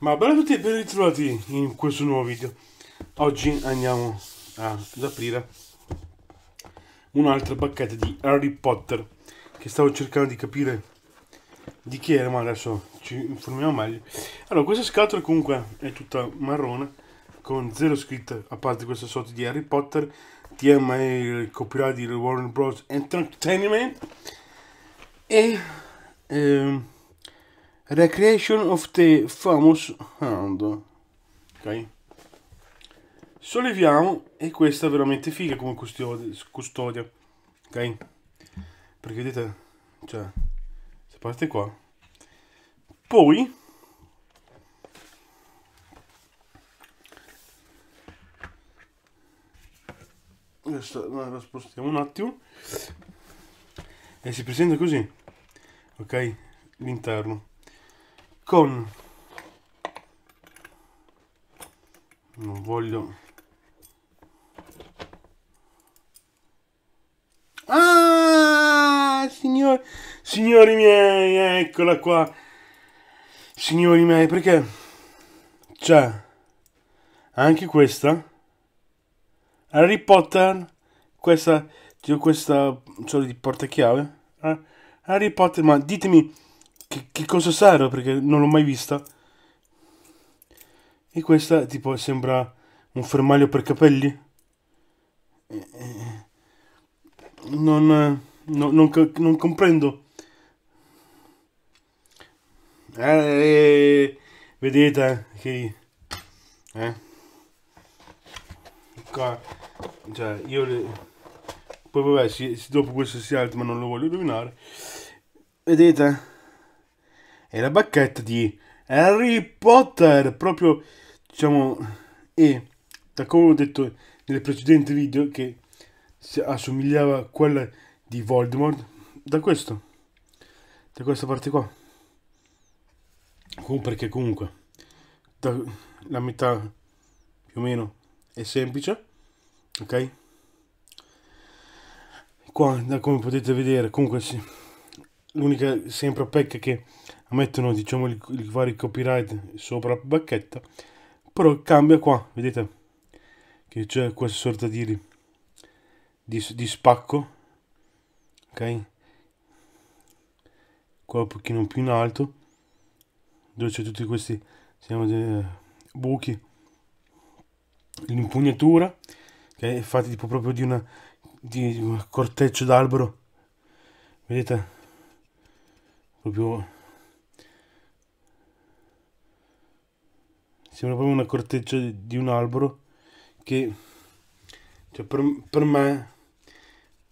Ma bella a tutti e ben ritrovati in questo nuovo video. Oggi andiamo ad aprire un'altra bacchetta di Harry Potter che stavo cercando di capire di chi era, ma adesso ci informiamo meglio. Allora, questa scatola comunque è tutta marrone con zero scritte a parte questa sorta di Harry Potter, TMA, il copyright di Warner Bros. Entertainment e... Ehm, Recreation of the Famous Hand. Ok. Solleviamo e questa è veramente figa come custodia. Ok. Perché vedete, cioè, si parte qua. Poi Questa la spostiamo un attimo. E si presenta così. Ok? L'interno con non voglio ah signori signori miei eccola qua signori miei perché c'è cioè, anche questa Harry Potter questa tipo questa cioè di portachiave eh? Harry Potter ma ditemi che, che cosa serve perché non l'ho mai vista. E questa tipo sembra un fermaglio per capelli. Non, no, non, non comprendo. Eh, vedete che... Eh? Qua, cioè, io le... Poi vabbè, si, dopo questo si altro, ma non lo voglio rovinare. Vedete? è la bacchetta di Harry Potter, proprio diciamo, e da come ho detto nel precedente video che assomigliava a quella di Voldemort, da questo, da questa parte qua. Comunque, perché comunque la metà più o meno è semplice, ok? Qua, da come potete vedere, comunque sì, l'unica sempre pecca che mettono diciamo i vari copyright sopra la bacchetta però cambia qua vedete che c'è questa sorta di, di, di spacco ok qua un pochino più in alto dove c'è tutti questi diciamo, buchi l'impugnatura che è fatta tipo proprio di una di un corteccio d'albero vedete proprio sembra proprio una corteccia di, un albero che cioè, per, per, me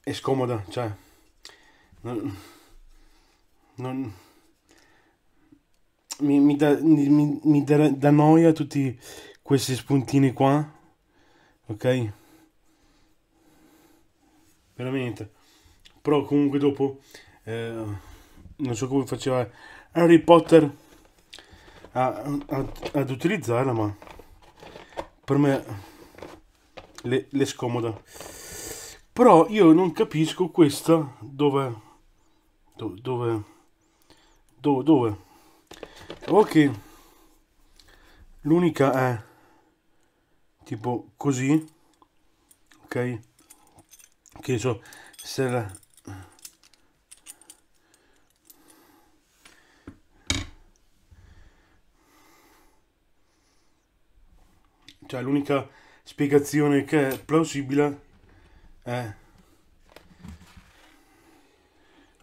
è scomoda, cioè non, non mi, mi, da, mi, mi da, da noia tutti questi spuntini qua, ok? Veramente. Però comunque dopo, eh, non so come faceva Harry Potter a, a, ad utilizzarla ma per me le, le scomoda però io non capisco questa dove dove dove dove, ok l'unica è tipo così ok che so se la Cioè, l'unica spiegazione che è plausibile è...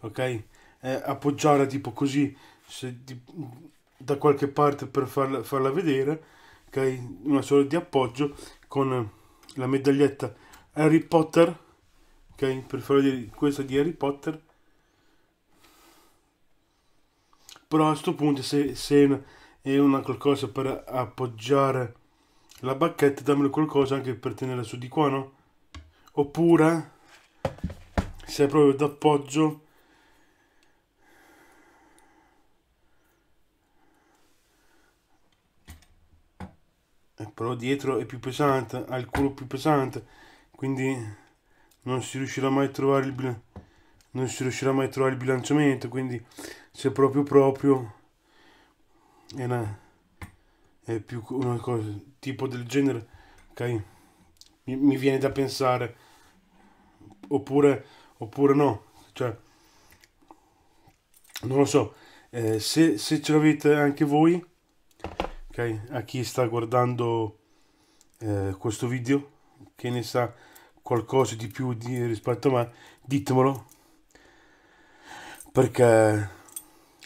Ok? È appoggiare tipo così se, di, da qualche parte per farla, farla vedere, ok? Una sorta di appoggio con la medaglietta Harry Potter, ok? Per far vedere questa di Harry Potter. Però a questo punto se, se è una qualcosa per appoggiare la bacchetta dammelo qualcosa anche per tenere su di qua, no? Oppure, se è proprio d'appoggio, però dietro è più pesante, ha il culo più pesante, quindi non si riuscirà mai a trovare il, non si riuscirà mai a trovare il bilanciamento, quindi se proprio proprio è una è più una cosa tipo del genere, ok? Mi, mi viene da pensare, oppure, oppure no, cioè, non lo so, eh, se, se ce l'avete anche voi, ok? A chi sta guardando eh, questo video, che ne sa qualcosa di più di, rispetto a me, ditemelo, perché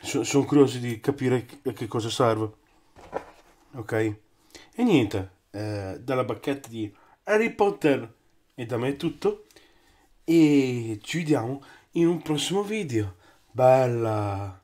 sono curioso di capire a che cosa serve ok? E niente, eh, dalla bacchetta di Harry Potter e da me è tutto e ci vediamo in un prossimo video. Bella!